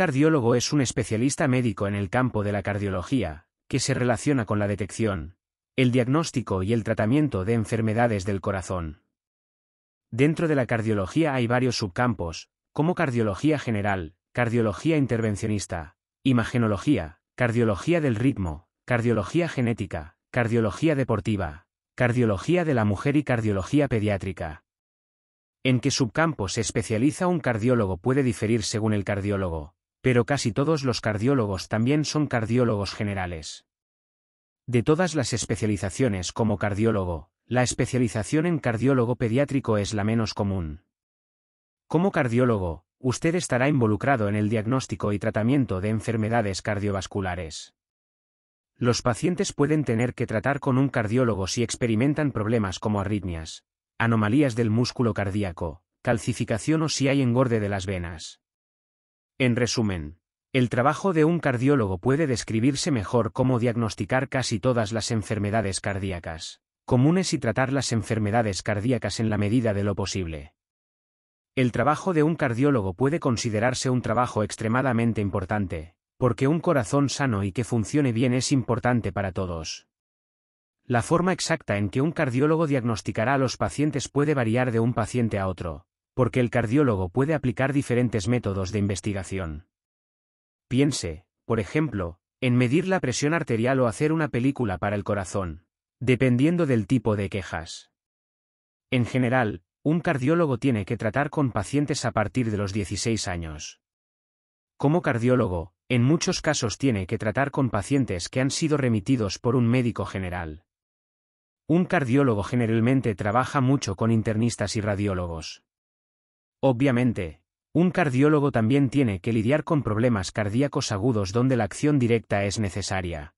cardiólogo es un especialista médico en el campo de la cardiología, que se relaciona con la detección, el diagnóstico y el tratamiento de enfermedades del corazón. Dentro de la cardiología hay varios subcampos, como cardiología general, cardiología intervencionista, imagenología, cardiología del ritmo, cardiología genética, cardiología deportiva, cardiología de la mujer y cardiología pediátrica. ¿En qué subcampo se especializa un cardiólogo puede diferir según el cardiólogo? Pero casi todos los cardiólogos también son cardiólogos generales. De todas las especializaciones como cardiólogo, la especialización en cardiólogo pediátrico es la menos común. Como cardiólogo, usted estará involucrado en el diagnóstico y tratamiento de enfermedades cardiovasculares. Los pacientes pueden tener que tratar con un cardiólogo si experimentan problemas como arritmias, anomalías del músculo cardíaco, calcificación o si hay engorde de las venas. En resumen, el trabajo de un cardiólogo puede describirse mejor como diagnosticar casi todas las enfermedades cardíacas, comunes y tratar las enfermedades cardíacas en la medida de lo posible. El trabajo de un cardiólogo puede considerarse un trabajo extremadamente importante, porque un corazón sano y que funcione bien es importante para todos. La forma exacta en que un cardiólogo diagnosticará a los pacientes puede variar de un paciente a otro, porque el cardiólogo puede aplicar diferentes métodos de investigación. Piense, por ejemplo, en medir la presión arterial o hacer una película para el corazón, dependiendo del tipo de quejas. En general, un cardiólogo tiene que tratar con pacientes a partir de los 16 años. Como cardiólogo, en muchos casos tiene que tratar con pacientes que han sido remitidos por un médico general. Un cardiólogo generalmente trabaja mucho con internistas y radiólogos. Obviamente, un cardiólogo también tiene que lidiar con problemas cardíacos agudos donde la acción directa es necesaria.